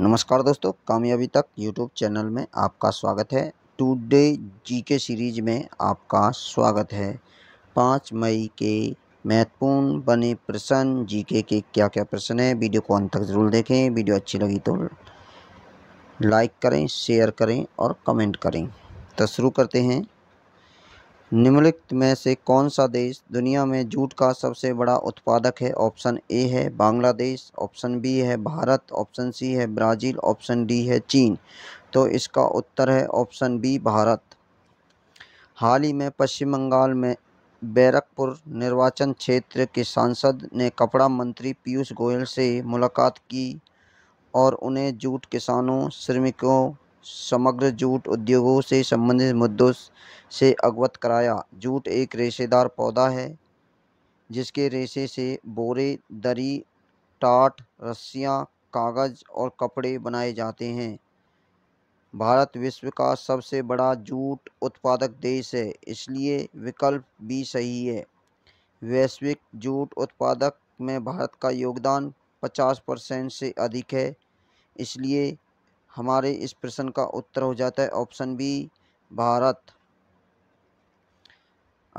नमस्कार दोस्तों कामयाबी तक यूट्यूब चैनल में आपका स्वागत है टुडे जीके सीरीज में आपका स्वागत है पाँच मई के महत्वपूर्ण बने प्रश्न जीके के क्या क्या प्रश्न हैं वीडियो को अंत तक जरूर देखें वीडियो अच्छी लगी तो लाइक करें शेयर करें और कमेंट करें तो शुरू करते हैं निम्नलिखित में से कौन सा देश दुनिया में जूट का सबसे बड़ा उत्पादक है ऑप्शन ए है बांग्लादेश ऑप्शन बी है भारत ऑप्शन सी है ब्राज़ील ऑप्शन डी है चीन तो इसका उत्तर है ऑप्शन बी भारत हाल ही में पश्चिम बंगाल में बैरकपुर निर्वाचन क्षेत्र के सांसद ने कपड़ा मंत्री पीयूष गोयल से मुलाकात की और उन्हें जूट किसानों श्रमिकों समग्र जूट उद्योगों से संबंधित मुद्दों से अवगत कराया जूट एक रेशेदार पौधा है जिसके रेशे से बोरे दरी टाट रस्सियाँ कागज़ और कपड़े बनाए जाते हैं भारत विश्व का सबसे बड़ा जूट उत्पादक देश है इसलिए विकल्प भी सही है वैश्विक जूट उत्पादक में भारत का योगदान 50 परसेंट से अधिक है इसलिए हमारे इस प्रश्न का उत्तर हो जाता है ऑप्शन बी भारत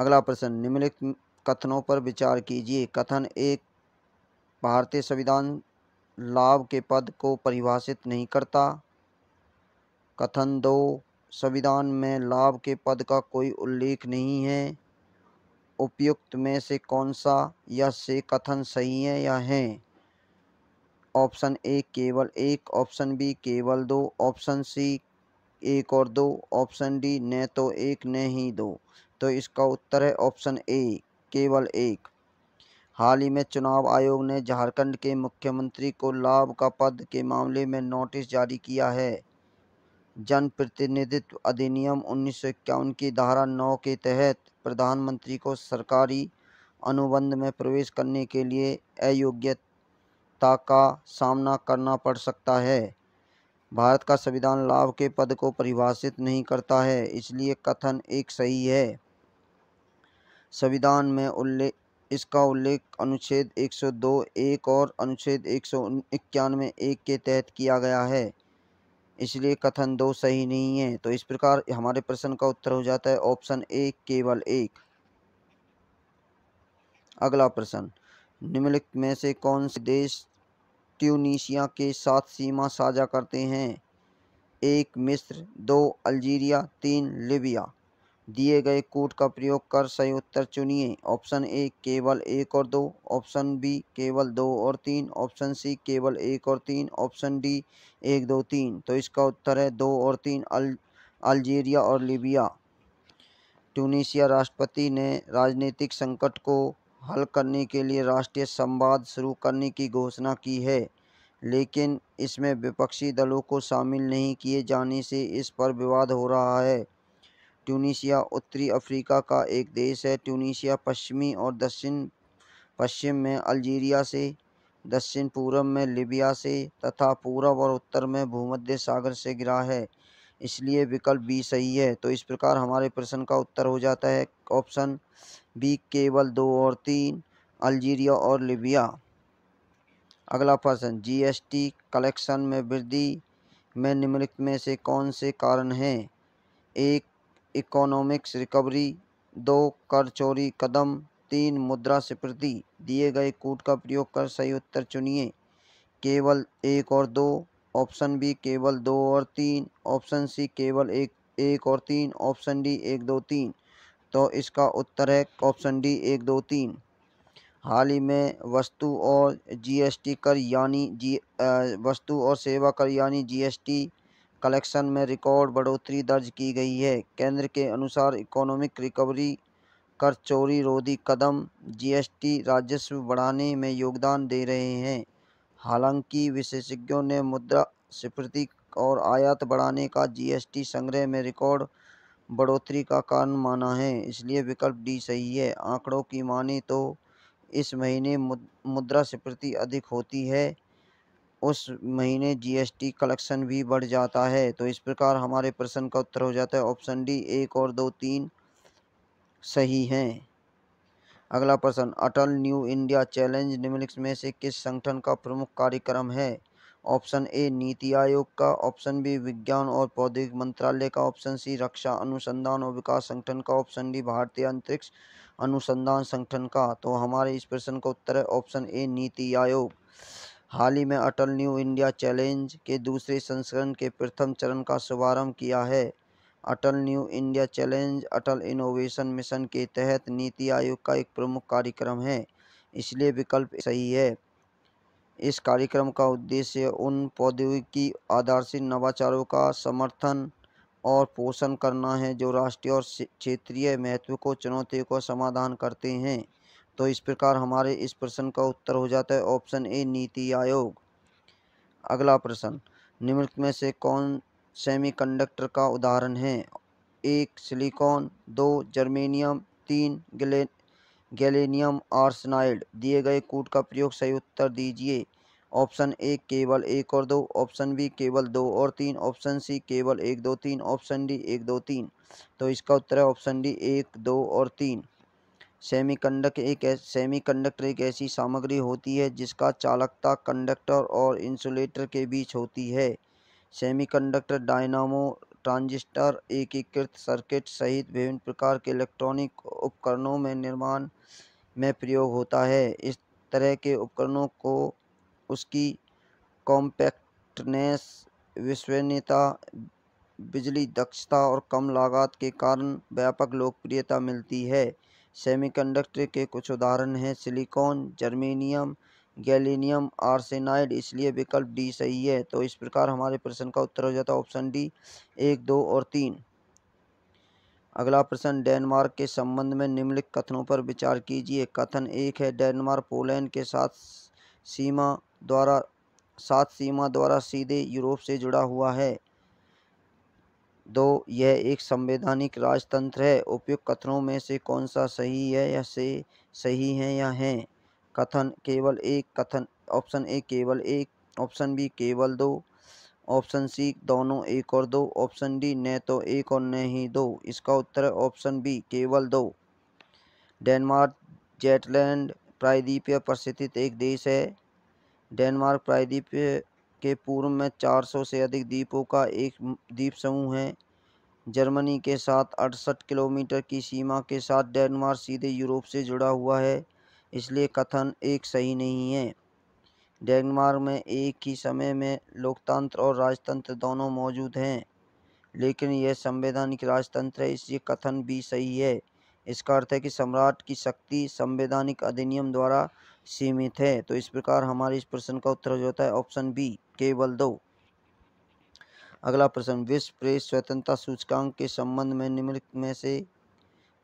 अगला प्रश्न निम्नलिखित कथनों पर विचार कीजिए कथन एक भारतीय संविधान लाभ के पद को परिभाषित नहीं करता कथन दो संविधान में लाभ के पद का कोई उल्लेख नहीं है उपयुक्त में से कौन सा या से कथन सही है या है ऑप्शन ए केवल एक ऑप्शन बी केवल दो ऑप्शन सी एक और दो ऑप्शन डी न तो एक न ही दो तो इसका उत्तर है ऑप्शन ए केवल एक हाल ही में चुनाव आयोग ने झारखंड के मुख्यमंत्री को लाभ का पद के मामले में नोटिस जारी किया है जनप्रतिनिधित्व अधिनियम उन्नीस की धारा 9 के तहत प्रधानमंत्री को सरकारी अनुबंध में प्रवेश करने के लिए अयोग्य ता का सामना करना पड़ सकता है भारत का संविधान लाभ के पद को परिभाषित नहीं करता है इसलिए कथन एक सही है संविधान में उल्लेख इसका उल्लेख अनुच्छेद 102 एक और अनुच्छेद एक इक्यानवे एक के तहत किया गया है इसलिए कथन दो सही नहीं है तो इस प्रकार हमारे प्रश्न का उत्तर हो जाता है ऑप्शन ए केवल एक अगला प्रश्न निम्नलिखित में से कौन से देश ट्यूनीशिया के साथ सीमा साझा करते हैं एक मिस्र दो अल्जीरिया तीन लिबिया दिए गए कोट का प्रयोग कर सही उत्तर चुनिए ऑप्शन ए केवल एक और दो ऑप्शन बी केवल दो और तीन ऑप्शन सी केवल एक और तीन ऑप्शन डी एक दो तीन तो इसका उत्तर है दो और तीन अल अल्जीरिया और लीबिया ट्यूनीशिया राष्ट्रपति ने राजनीतिक संकट को हल करने के लिए राष्ट्रीय संवाद शुरू करने की घोषणा की है लेकिन इसमें विपक्षी दलों को शामिल नहीं किए जाने से इस पर विवाद हो रहा है ट्यूनीशिया उत्तरी अफ्रीका का एक देश है ट्यूनीशिया पश्चिमी और दक्षिण पश्चिम में अल्जीरिया से दक्षिण पूर्व में लीबिया से तथा पूर्व और उत्तर में भूमध्य सागर से गिरा है इसलिए विकल्प बी सही है तो इस प्रकार हमारे प्रश्न का उत्तर हो जाता है ऑप्शन भी केवल दो और तीन अल्जीरिया और लीबिया अगला प्रश्न जीएसटी कलेक्शन में वृद्धि में निम्नलिखित में से कौन से कारण हैं एक इकोनॉमिक्स रिकवरी दो कर चोरी कदम तीन मुद्रा स्फीति दिए गए कूट का प्रयोग कर सही उत्तर चुनिए केवल एक और दो ऑप्शन बी केवल दो और तीन ऑप्शन सी केवल एक एक और तीन ऑप्शन डी एक दो तीन तो इसका उत्तर है ऑप्शन डी एक दो तीन हाल ही में वस्तु और जीएसटी कर यानी जी वस्तु और सेवा कर यानी जीएसटी कलेक्शन में रिकॉर्ड बढ़ोतरी दर्ज की गई है केंद्र के अनुसार इकोनॉमिक रिकवरी कर चोरी रोधी कदम जीएसटी राजस्व बढ़ाने में योगदान दे रहे हैं हालांकि विशेषज्ञों ने मुद्रा स्फीति और आयात बढ़ाने का जीएसटी संग्रह में रिकॉर्ड बढ़ोतरी का कारण माना है इसलिए विकल्प डी सही है आंकड़ों की माने तो इस महीने मुद्रा स्फीति अधिक होती है उस महीने जीएसटी कलेक्शन भी बढ़ जाता है तो इस प्रकार हमारे प्रश्न का उत्तर हो जाता है ऑप्शन डी एक और दो तीन सही हैं अगला प्रश्न अटल न्यू इंडिया चैलेंज निम्नलिखित में से किस संगठन का प्रमुख कार्यक्रम है ऑप्शन ए नीति आयोग का ऑप्शन बी विज्ञान और प्रौद्योगिक मंत्रालय का ऑप्शन सी रक्षा अनुसंधान और विकास संगठन का ऑप्शन डी भारतीय अंतरिक्ष अनुसंधान संगठन का तो हमारे इस प्रश्न का उत्तर है ऑप्शन ए नीति आयोग हाल ही में अटल न्यू इंडिया चैलेंज के दूसरे संस्करण के प्रथम चरण का शुभारंभ किया है Atal new India challenge Atal innovation mission के तहत नीति आयोग का एक प्रमुख कार्यक्रम है इसलिए विकल्प सही है इस कार्यक्रम का उद्देश्य उन प्रौद्योगिकी आधारशील नवाचारों का समर्थन और पोषण करना है जो राष्ट्रीय और क्षेत्रीय महत्व को चुनौतियों का समाधान करते हैं तो इस प्रकार हमारे इस प्रश्न का उत्तर हो जाता है ऑप्शन ए नीति आयोग अगला प्रश्न निम्नलिखित में से कौन सेमीकंडक्टर का उदाहरण है एक सिलिकॉन दो जर्मेनियम तीन गले गैलेनियम आर्सनाइड दिए गए कूट का प्रयोग सही उत्तर दीजिए ऑप्शन ए केवल एक और दो ऑप्शन बी केवल दो और तीन ऑप्शन सी केवल एक दो तीन ऑप्शन डी एक दो तीन तो इसका उत्तर है ऑप्शन डी एक दो और तीन सेमीकंडक्टर एक सेमीकंडक्टर एक ऐसी सामग्री होती है जिसका चालकता कंडक्टर और इंसुलेटर के बीच होती है सेमीकंडक्टर डायनामो ट्रांजिस्टर एकीकृत सर्किट सहित विभिन्न प्रकार के इलेक्ट्रॉनिक उपकरणों में निर्माण में प्रयोग होता है इस तरह के उपकरणों को उसकी कॉम्पैक्टनेस विश्वसनीयता बिजली दक्षता और कम लागत के कारण व्यापक लोकप्रियता मिलती है सेमीकंडक्टर के कुछ उदाहरण हैं सिलिकॉन जर्मेनियम गैलिनियम आर्सेनाइड इसलिए विकल्प डी सही है तो इस प्रकार हमारे प्रश्न का उत्तर हो जाता है ऑप्शन डी एक दो और तीन अगला प्रश्न डेनमार्क के संबंध में निम्नलिखित कथनों पर विचार कीजिए कथन एक है डेनमार्क पोलैंड के साथ सीमा द्वारा सात सीमा द्वारा सीधे यूरोप से जुड़ा हुआ है दो यह एक संवैधानिक राजतंत्र है उपयुक्त कथनों में से कौन सा सही है या से सही है या है कथन केवल एक कथन ऑप्शन ए केवल एक ऑप्शन बी केवल दो ऑप्शन सी दोनों एक और दो ऑप्शन डी न तो एक और न ही दो इसका उत्तर है ऑप्शन बी केवल दो डेनमार्क जेटलैंड प्रायद्वीप पर स्थित एक देश है डेनमार्क प्रायद्वीप के पूर्व में 400 से अधिक द्वीपों का एक द्वीप समूह है जर्मनी के साथ अड़सठ किलोमीटर की सीमा के साथ डेनमार्क सीधे यूरोप से जुड़ा हुआ है इसलिए कथन एक सही नहीं है डेनमार्क में एक ही समय में लोकतंत्र और राजतंत्र दोनों मौजूद हैं लेकिन यह संवैधानिक राजतंत्र है इसलिए कथन भी सही है इसका अर्थ है कि सम्राट की शक्ति संवैधानिक अधिनियम द्वारा सीमित है तो इस प्रकार हमारे इस प्रश्न का उत्तर जो होता है ऑप्शन बी केवल दो अगला प्रश्न विश्व प्रेस स्वतंत्रता सूचकांक के संबंध में निम्नलिखित में से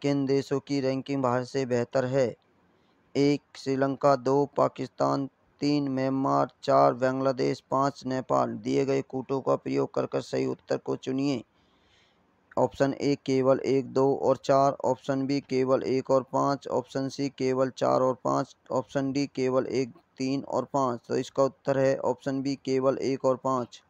किन देशों की रैंकिंग भारत से बेहतर है एक श्रीलंका दो पाकिस्तान तीन म्यांमार चार बांग्लादेश पाँच नेपाल दिए गए कूटों का प्रयोग कर कर सही उत्तर को चुनिए ऑप्शन ए केवल एक दो और चार ऑप्शन बी केवल एक और पाँच ऑप्शन सी केवल चार और पाँच ऑप्शन डी केवल एक तीन और पाँच तो इसका उत्तर है ऑप्शन बी केवल एक और पाँच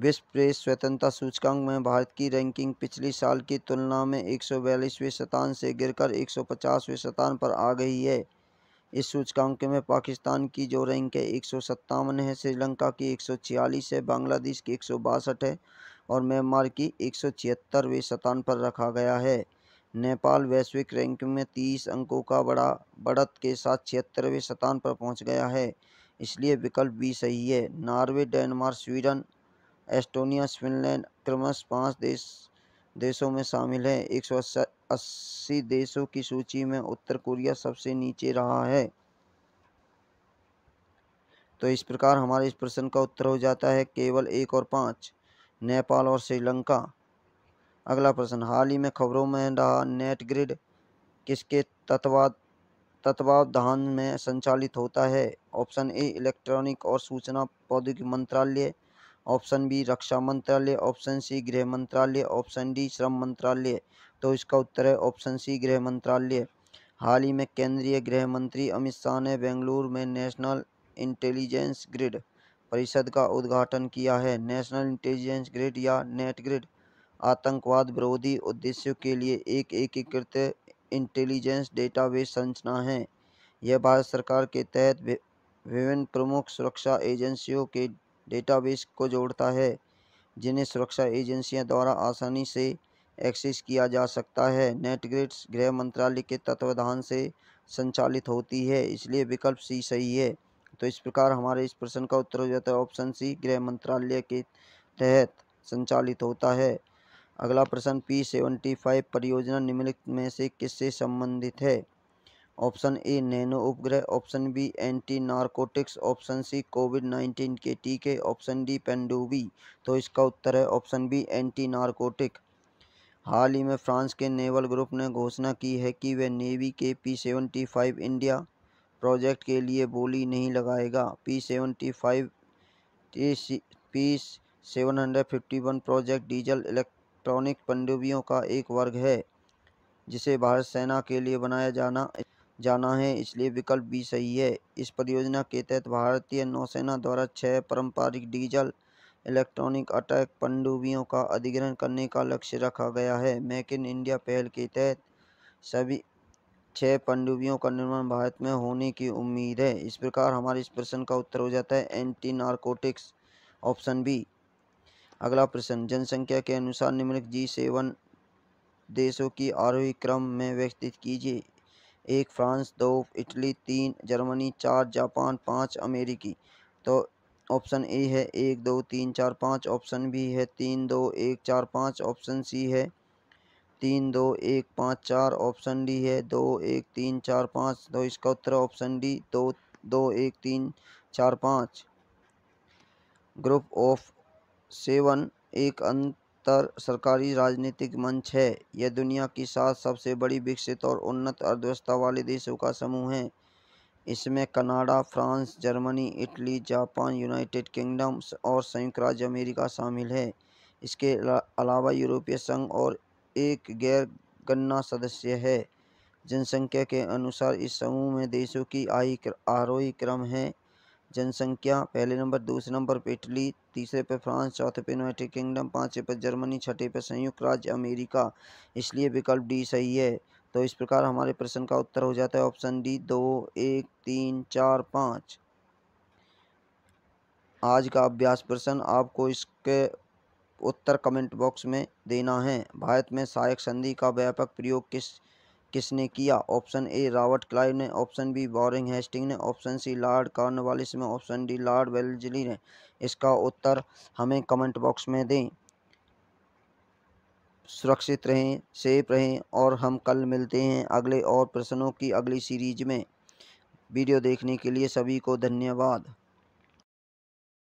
विश्व प्रेस स्वतंत्रता सूचकांक में भारत की रैंकिंग पिछले साल की तुलना में एक सौ बयालीसवें स्थान से गिरकर एक सौ पचासवें स्थान पर आ गई है इस सूचकांक में पाकिस्तान की जो रैंक है एक सौ सत्तावन है श्रीलंका की एक सौ छियालीस है बांग्लादेश की एक सौ बासठ है और म्यांमार की एक सौ छिहत्तरवें स्थान पर रखा गया है नेपाल वैश्विक रैंक में तीस अंकों का बड़ा बढ़त के साथ छिहत्तरवें स्थान पर पहुंच गया है इसलिए विकल्प बी सही है Norway Denmark Sweden Estonia Finland क्रमशः पाँच देश देशों में शामिल है एक सौ अस्सी देशों की सूची में उत्तर कोरिया सबसे नीचे रहा है तो इस प्रकार हमारे इस प्रश्न का उत्तर हो जाता है केवल एक और पाँच नेपाल और श्रीलंका अगला प्रश्न हाल ही में खबरों में रहा नेट ग्रिड किसके तत्वा तत्वावधान में संचालित होता है ऑप्शन ए इलेक्ट्रॉनिक और सूचना प्रौद्योगिकी मंत्रालय ऑप्शन बी रक्षा मंत्रालय ऑप्शन सी गृह मंत्रालय ऑप्शन डी श्रम मंत्रालय तो इसका उत्तर है ऑप्शन सी गृह मंत्रालय हाल ही में केंद्रीय गृह मंत्री अमित शाह ने बेंगलुरु में नेशनल इंटेलिजेंस ग्रिड परिषद का उद्घाटन किया है नेशनल इंटेलिजेंस ग्रिड या नेट ग्रिड आतंकवाद विरोधी उद्देश्यों के लिए एक एकीकृत इंटेलिजेंस डेटाबेस संरचना है यह भारत सरकार के तहत विभिन्न प्रमुख सुरक्षा एजेंसियों के डेटाबेस को जोड़ता है जिन्हें सुरक्षा एजेंसियों द्वारा आसानी से एक्सेस किया जा सकता है नेटग्रिड्स गृह मंत्रालय के तत्वाधान से संचालित होती है इसलिए विकल्प सी सही है तो इस प्रकार हमारे इस प्रश्न का उत्तर हो जाता है ऑप्शन सी गृह मंत्रालय के तहत संचालित होता है अगला प्रश्न पी सेवेंटी फाइव परियोजना निम्नलिखित में से किससे संबंधित है ऑप्शन ए नैनो उपग्रह option B anti narcotics option C covid nineteen के टीके ऑप्शन डी पेंडुबी तो इसका उत्तर है ऑप्शन बी एंटी नारकोटिक हाल ही में फ्रांस के नेवल ग्रुप ने घोषणा की है कि वह नेवी के P seventy five India project के लिए बोली नहीं लगाएगा P seventy five P seven hundred fifty one project diesel electronic पनडुब्बियों का एक वर्ग है जिसे भारत सेना के लिए बनाया जाना जाना है इसलिए विकल्प बी सही है इस परियोजना के तहत भारतीय नौसेना द्वारा छः पारंपरिक डीजल इलेक्ट्रॉनिक अटैक पनडुब्बियों का अधिग्रहण करने का लक्ष्य रखा गया है मेक इन इंडिया पहल के तहत सभी छः पनडुब्बियों का निर्माण भारत में होने की उम्मीद है इस प्रकार हमारे इस प्रश्न का उत्तर हो जाता है एंटी नार्कोटिक्स ऑप्शन बी अगला प्रश्न जनसंख्या के अनुसार निम्नलिखित जी सेवन देशों की आरोही क्रम में व्यक्तित कीजिए एक फ्रांस दो इटली तीन जर्मनी चार जापान पाँच अमेरिकी तो ऑप्शन ए है एक दो तीन चार पाँच ऑप्शन बी है तीन दो एक चार पाँच ऑप्शन सी है तीन दो एक पाँच चार ऑप्शन डी है दो एक तीन चार पाँच तो इसका उत्तर ऑप्शन डी दो दो एक तीन चार पाँच ग्रुप ऑफ सेवन एक अंत सत्तर सरकारी राजनीतिक मंच है यह दुनिया की सात सबसे बड़ी विकसित और उन्नत अर्थव्यवस्था वाले देशों का समूह है इसमें Canada France Germany Italy Japan United Kingdom और संयुक्त राज्य अमेरिका शामिल है इसके अलावा यूरोपीय संघ और एक गैर गन्ना सदस्य है जनसंख्या के अनुसार इस समूह में देशों की आय आरोही क्रम है जनसंख्या पहले नंबर दूसरे नंबर पे इटली तीसरे पे फ्रांस चौथे पे यूनाइटेड किंगडम पाँचवें पे जर्मनी छठे पे संयुक्त राज्य अमेरिका इसलिए विकल्प डी सही है तो इस प्रकार हमारे प्रश्न का उत्तर हो जाता है ऑप्शन डी दो एक तीन चार पाँच आज का अभ्यास प्रश्न आपको इसके उत्तर कमेंट बॉक्स में देना है भारत में सहायक संधि का व्यापक प्रयोग किस किसने किया ऑप्शन ए रॉबर्ट क्लाइव ने ऑप्शन बी बॉरिंग हेस्टिंग ने ऑप्शन सी लॉर्ड कार्नवालिस ने ऑप्शन डी लॉर्ड वेलजली ने इसका उत्तर हमें कमेंट बॉक्स में दें सुरक्षित रहें सेफ रहें और हम कल मिलते हैं अगले और प्रश्नों की अगली सीरीज में वीडियो देखने के लिए सभी को धन्यवाद